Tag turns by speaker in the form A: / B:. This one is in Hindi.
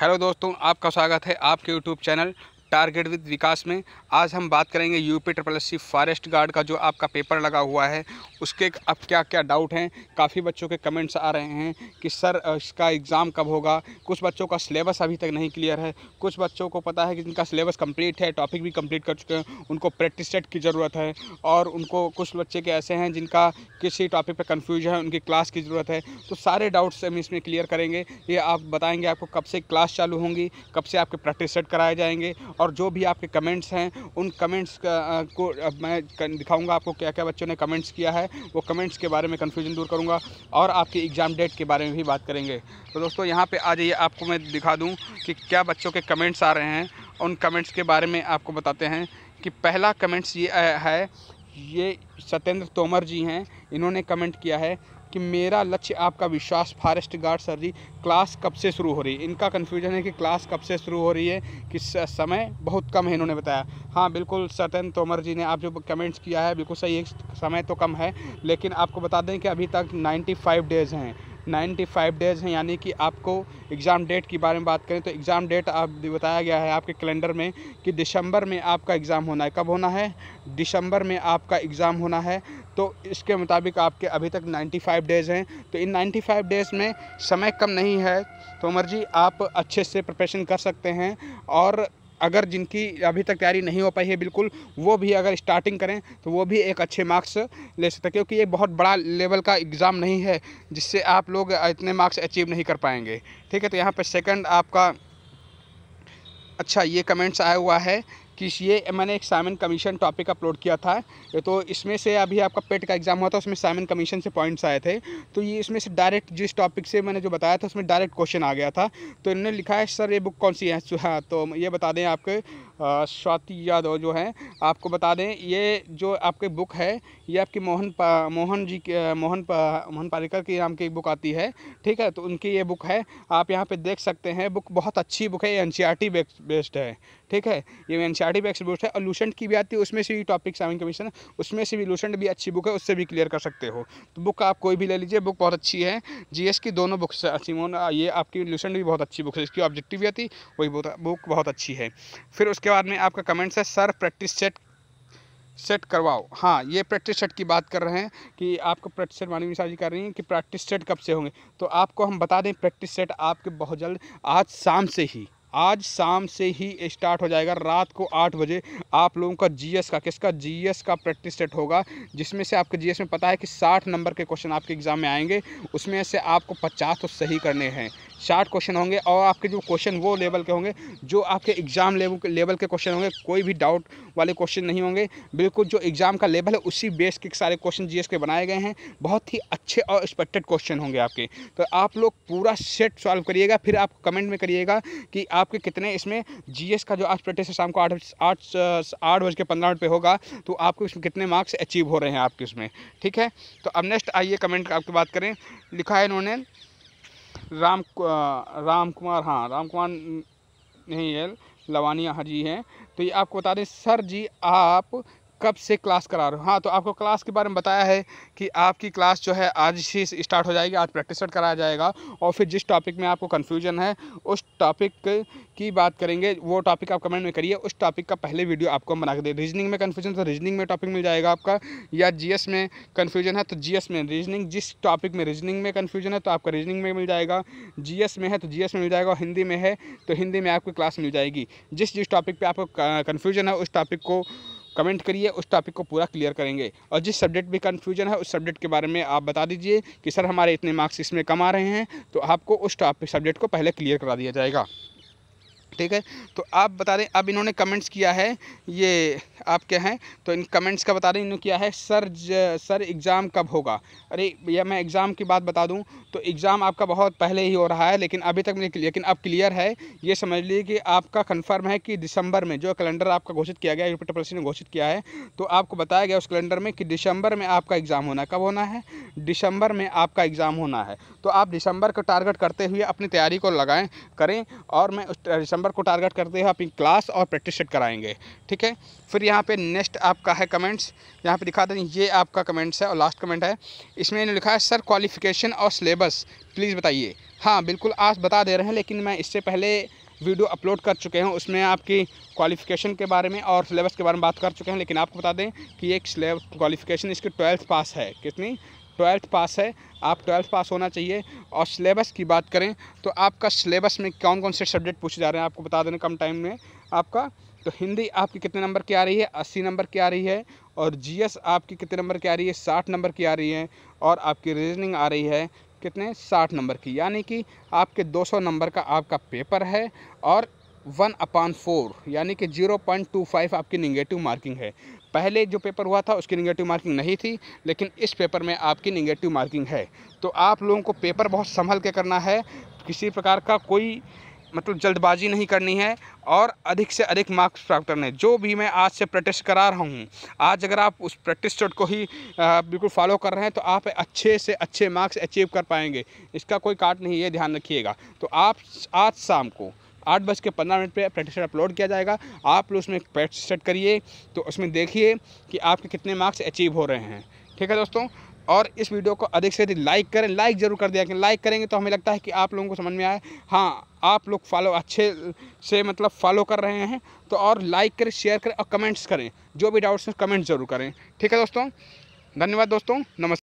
A: हेलो दोस्तों आपका स्वागत है आपके YouTube channel target with Vikas में आज हम बात करेंगे UP triple S forest guard का जो आपका पेपर लगा हुआ है उसके अब क्या क्या डाउट हैं काफ़ी बच्चों के कमेंट्स आ रहे हैं कि सर इसका एग्ज़ाम कब होगा कुछ बच्चों का सिलेबस अभी तक नहीं क्लियर है कुछ बच्चों को पता है कि जिनका सिलेबस कम्प्लीट है टॉपिक भी कम्प्लीट कर चुके हैं उनको प्रैक्टिस सेट की ज़रूरत है और उनको कुछ बच्चे के ऐसे हैं जिनका किसी टॉपिक पर कन्फ्यूजन है उनकी क्लास की ज़रूरत है तो सारे डाउट्स हम इसमें क्लियर करेंगे ये आप बताएँगे आपको कब से क्लास चालू होंगी कब से आपके प्रैक्टिस सेट कराए जाएंगे और और जो भी आपके कमेंट्स हैं उन कमेंट्स को मैं दिखाऊंगा आपको क्या क्या बच्चों ने कमेंट्स किया है वो कमेंट्स के बारे में कन्फ्यूजन दूर करूँगा और आपके एग्ज़ाम डेट के बारे में भी बात करेंगे तो दोस्तों यहाँ पर आ जाइए आपको मैं दिखा दूँ कि क्या बच्चों के कमेंट्स आ रहे हैं उन कमेंट्स के बारे में आपको बताते हैं कि पहला कमेंट्स ये है ये सत्येंद्र तोमर जी हैं इन्होंने कमेंट किया है कि मेरा लक्ष्य आपका विश्वास फॉरेस्ट गार्ड सर जी क्लास कब से शुरू हो रही है इनका कन्फ्यूजन है कि क्लास कब से शुरू हो रही है कि समय बहुत कम है इन्होंने बताया हाँ बिल्कुल सत्यन तोमर जी ने आप जो कमेंट्स किया है बिल्कुल सही है समय तो कम है लेकिन आपको बता दें कि अभी तक नाइन्टी डेज़ हैं 95 डेज हैं यानी कि आपको एग्ज़ाम डेट के बारे में बात करें तो एग्ज़ाम डेट आप बताया गया है आपके कैलेंडर में कि दिसंबर में आपका एग्ज़ाम होना है कब होना है दिसंबर में आपका एग्ज़ाम होना है तो इसके मुताबिक आपके अभी तक 95 डेज़ हैं तो इन 95 डेज़ में समय कम नहीं है तो मर्जी जी आप अच्छे से प्रिपरेशन कर सकते हैं और अगर जिनकी अभी तक तैयारी नहीं हो पाई है बिल्कुल वो भी अगर स्टार्टिंग करें तो वो भी एक अच्छे मार्क्स ले सकते हैं क्योंकि ये बहुत बड़ा लेवल का एग्ज़ाम नहीं है जिससे आप लोग इतने मार्क्स अचीव नहीं कर पाएंगे ठीक है तो यहाँ पर सेकंड आपका अच्छा ये कमेंट्स आया हुआ है कि ये मैंने एक साइमन कमीशन टॉपिक अपलोड किया था तो इसमें से अभी आपका पेट का एग्ज़ाम हुआ था उसमें साइमन कमीशन से पॉइंट्स आए थे तो ये इसमें से डायरेक्ट जिस टॉपिक से मैंने जो बताया था उसमें डायरेक्ट क्वेश्चन आ गया था तो इन्होंने लिखा है सर ये बुक कौन सी है हाँ तो ये बता दें आपके स्वाति यादव जो है आपको बता दें ये जो आपकी बुक है ये आपकी मोहन पा, मोहन जी के मोहन पा, मोहन पारिकर के नाम की बुक आती है ठीक है तो उनकी ये बुक है आप यहाँ पे देख सकते हैं बुक बहुत अच्छी बुक है ये एन सी बेस्ड है ठीक है ये एन सी बेस्ड बुक है और लूसेंट की भी आती है उसमें से भी टॉपिक सेवन कमीशन उसमें से भी लूसेंट भी अच्छी बुक है उससे भी क्लियर कर सकते हो तो बुक आप कोई भी ले लीजिए बुक बहुत अच्छी है जी की दोनों बुक्स सिमोन ये आपकी लूसेंट भी बहुत अच्छी बुक है इसकी ऑब्जेक्टिव भी आती वही बुक बहुत अच्छी है फिर उसके उसके बाद में आपका कमेंट्स है सर प्रैक्टिस सेट सेट करवाओ हाँ ये प्रैक्टिस सेट की बात कर रहे हैं कि आपको प्रैक्टिस सेट मानवी मिश्रा जी कर रही हैं कि प्रैक्टिस सेट कब से होंगे तो आपको हम बता दें प्रैक्टिस सेट आपके बहुत जल्द आज शाम से ही आज शाम से ही स्टार्ट हो जाएगा रात को आठ बजे आप लोगों का जीएस का किसका जीएस का प्रैक्टिस सेट होगा जिसमें से आपके जीएस में पता है कि साठ नंबर के क्वेश्चन आपके एग्ज़ाम में आएंगे उसमें से आपको पचास तो सही करने हैं शार्ट क्वेश्चन होंगे और आपके जो क्वेश्चन वो लेवल के होंगे जो आपके एग्ज़ाम लेवल लेवल के क्वेश्चन होंगे कोई भी डाउट वाले क्वेश्चन नहीं होंगे बिल्कुल जो एग्ज़ाम का लेवल है उसी बेस के सारे क्वेश्चन जी के बनाए गए हैं बहुत ही अच्छे और एक्सपेक्टेड क्वेश्चन होंगे आपके तो आप लोग पूरा सेट सॉल्व करिएगा फिर आप कमेंट में करिएगा कि आपके कितने इसमें जी का जो आज प्रैक्टिस शाम को आठ आठ आठ बज के पंद्रह मिनट पर होगा तो आपको इसमें कितने मार्क्स अचीव हो रहे हैं आपके उसमें ठीक है तो अब नेक्स्ट आइए कमेंट आपकी बात करें लिखा है इन्होंने राम राम कुमार हाँ राम कुमार नहीं है लवानिया जी हैं तो ये आपको बता दें सर जी आप कब से क्लास करा रहे हो हाँ तो आपको क्लास के बारे में बताया है कि आपकी क्लास जो है आज ही स्टार्ट हो जाएगी आज प्रैक्टिस सेट कराया जाएगा और फिर जिस टॉपिक में आपको कन्फ्यूजन है उस टॉपिक की बात करेंगे वो टॉपिक आप कमेंट में करिए उस टॉपिक का पहले वीडियो आपको हम बना के दे रीजनिंग में कन्फ्यूजन तो रीजनिंग में टॉपिक मिल जाएगा आपका या जी में कन्फ्यूजन है तो जी में रीजनिंग जिस टॉपिक में रीजनिंग में कन्फ्यूजन है तो आपका रीजनिंग में मिल जाएगा जी में है तो जी में मिल जाएगा और हिंदी में है तो हिंदी में आपकी क्लास मिल जाएगी जिस जिस टॉपिक पर आपको कन्फ्यूजन है उस टॉपिक को कमेंट करिए उस टॉपिक को पूरा क्लियर करेंगे और जिस सब्जेक्ट में कन्फ्यूजन है उस सब्जेक्ट के बारे में आप बता दीजिए कि सर हमारे इतने मार्क्स इसमें कम आ रहे हैं तो आपको उस टॉपिक सब्जेक्ट को पहले क्लियर करा दिया जाएगा ठीक है तो आप बता दें अब इन्होंने कमेंट्स किया है ये आप क्या हैं तो इन कमेंट्स का बता दें इन्होंने किया है सर ज, सर एग्ज़ाम कब होगा अरे भैया मैं एग्ज़ाम की बात बता दूं तो एग्ज़ाम आपका बहुत पहले ही हो रहा है लेकिन अभी तक मुझे लेकिन अब क्लियर है ये समझ लीजिए कि आपका कन्फर्म है कि दिसंबर में जो कैलेंडर आपका घोषित किया गया यूपी ट्रिपल ने घोषित किया है तो आपको बताया गया उस कैलेंडर में कि दिसंबर में आपका एग्ज़ाम होना कब होना है दिसंबर में आपका एग्ज़ाम होना है तो आप दिसंबर को टारगेट करते हुए अपनी तैयारी को लगाएँ करें और मैं उस दिसंबर नंबर को टारगेट करते हुए आप क्लास और प्रैक्टिस सेट कराएंगे ठीक है फिर यहाँ पे नेक्स्ट आपका है कमेंट्स यहाँ पे दिखा दें ये आपका कमेंट्स है और लास्ट कमेंट है इसमें इन्होंने लिखा है सर क्वालिफिकेशन और सिलेबस प्लीज़ बताइए हाँ बिल्कुल आज बता दे रहे हैं लेकिन मैं इससे पहले वीडियो अपलोड कर चुके हैं उसमें आपकी क्वालिफिकेशन के बारे में और सिलेबस के बारे में बात कर चुके हैं लेकिन आपको बता दें कि एक सिलेबस क्वालिफिकेशन इसकी ट्वेल्थ पास है कितनी ट्वेल्थ पास है आप ट्वेल्थ पास होना चाहिए और सिलेबस की बात करें तो आपका सिलेबस में कौन कौन से सब्जेक्ट पूछे जा रहे हैं आपको बता देना कम टाइम में आपका तो हिंदी आपकी कितने नंबर की आ रही है अस्सी नंबर की आ रही है और जी आपकी कितने नंबर की आ रही है साठ नंबर की आ रही है और आपकी रीजनिंग आ रही है कितने साठ नंबर की यानी कि आपके दो सौ नंबर का आपका पेपर है और वन अपान फोर यानी कि जीरो पॉइंट टू फाइव आपकी निगेटिव मार्किंग है पहले जो पेपर हुआ था उसकी निगेटिव मार्किंग नहीं थी लेकिन इस पेपर में आपकी निगेटिव मार्किंग है तो आप लोगों को पेपर बहुत संभल के करना है किसी प्रकार का कोई मतलब जल्दबाजी नहीं करनी है और अधिक से अधिक मार्क्स प्राप्त करने जो भी मैं आज से प्रैक्टिस करा रहा हूँ आज अगर आप उस प्रैक्टिस चोट को ही बिल्कुल फॉलो कर रहे हैं तो आप अच्छे से अच्छे मार्क्स अचीव कर पाएंगे इसका कोई काट नहीं है ध्यान रखिएगा तो आप आज शाम को आठ बज के पंद्रह मिनट पर प्रैक्टिस अपलोड किया जाएगा आप लोग उसमें प्रैक्टिस सेट करिए तो उसमें देखिए कि आपके कितने मार्क्स अचीव हो रहे हैं ठीक है दोस्तों और इस वीडियो को अधिक से अधिक लाइक करें लाइक ज़रूर कर दिया करें लाइक करेंगे तो हमें लगता है कि आप लोगों को समझ में आए हाँ आप लोग फॉलो अच्छे से मतलब फॉलो कर रहे हैं तो और लाइक करें शेयर करें और कमेंट्स करें जो भी डाउट्स हैं कमेंट ज़रूर करें ठीक है दोस्तों धन्यवाद दोस्तों नमस्कार